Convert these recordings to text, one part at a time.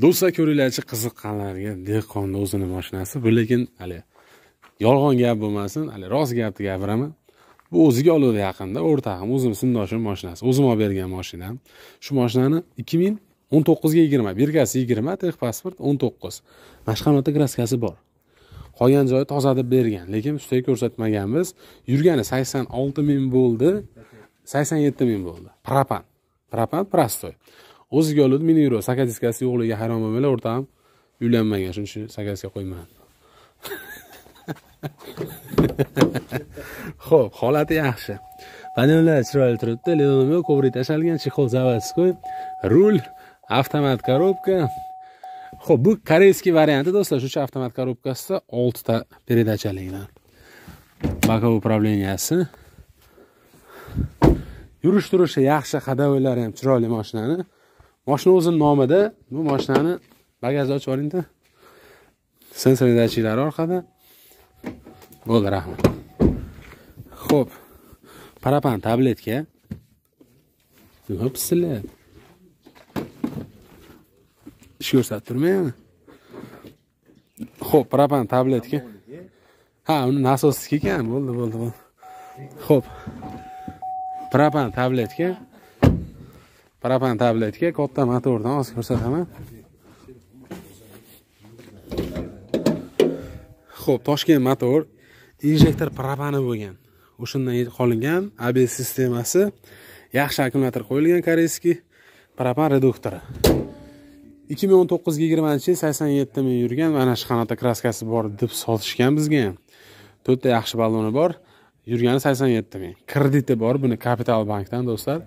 do'stlar ko'ringlarchi qiziqqanlarga dehqonni o'zini moshinasi bu lekin hali yolg'on gap bo'lmasin hali rost gapni gapiraman bu o'ziga oluvdi yaqinda o'rtog'im o'zimni sindoshim moshinasi o'zim olib bergan moshinam shu moshinani ikki ming o'n to'qqizga yigirma birkasi yigirma pasport o'n to'qqiz mashqanota graskasi bor qolgan joyi deb bergan lekin ustiga ko'rsatmaganmiz yurgani sakson olti ming bo'ldi sakson yetti ming bo'ldi propan propan prostoy o'ziga oladi meni yuradi sakatiskasi yo'qligiga hayron bo'lmanglar o'rtam uylanmagan shuning uchun sakatiska qo'yman ho'p holati yaxshi panellar chiroyli turibdi linomi kovrik tashlangan chexol заводской rul avtomat korobka ho'p bu koreyskiy varianti do'stlar shuncha avtomat korobkasida oltita передачаliklar боковой управлениясi yurish turishi yaxshi qadaviylari ham chiroyli mashinani moshina o'zini nomida bu moshinani bagazni ochib olingda sensor datchiklari orqada bo'ldi rahmat ho'p parapan tabletka nima pisillayapti ish ko'rsatib turmaymi ho'p propan tabletka ha uni nasosniki ekan bo'ldi bo'ldi bo'ldi ho'p propan tabletka propan tabletga katta motordan hozir ko'rsataman ho'p toshkent motor injektor propani bo'lgan o'shandan qolingan abs sistemasi yaxshi akkumulyator qo'yilgan koreyskiy propan reduktori ikki ming o'n to'qqizga yigirmanchi yil sakson yetti ming yurgan mana shu qanaqa kraskasi bor deb sotishgan bizga ham to'rtta yaxshi balloni bor yurgani sakson yetti ming krediti bor buni kapital bankdan do'stlar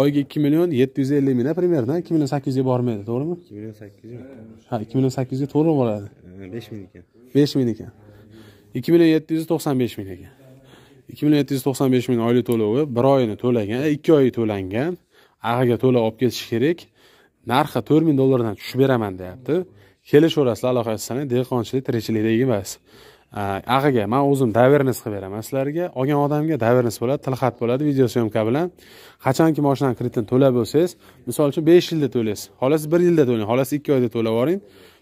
oyiga ikki million yetti yuz ellik mingda примерно ikki million sakkiz yuzga bormaydi to'g'rimi ikki million sakkiz yuz ha ikki million sakkiz yuzga to'g'ri bo'ladi besh ming ekan besh ming ekan ikki million yetti yuz to'qson besh ming ekan ikki million yetti yuz to'qson besh ming oylik to'lovi bir oyini to'lagan e, ikki oyi to'langan ag'iga to'lab olib ketish kerak narxi to'rt ming dollardan tushib beraman deyapti kelishaverasizlar aloqa qilsangiz dehqonchilik tirikchilikda emas Э, ag'iga man o'zim davernis qilib beraman sizlarga olgan odamga davernis bo'ladi tilxat bo'ladi video syomka bilan qachonki moshinani kreditini to'lab bo'lsangiz misol uchun besh yilda to'laysiz xohlasangiz bir yilda to'lang xohlasangiz ikki oyda to'lab yuboring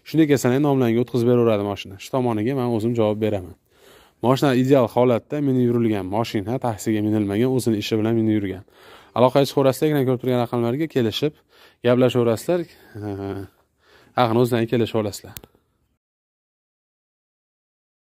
shunday kelsalar nomlaringga o'tkazib beraveradi moshina shu tomoniga man o'zim javob beraman moshina ideal holatda meni yurilgan moshina taksiga minilmagan o'zini ishi bilan minib yurgan aloqa chiqaverasizlar ekran ko'rib turgan raqamlarga kelishib gaplashaverasizlar haqini o'zidan kelishib olasizlar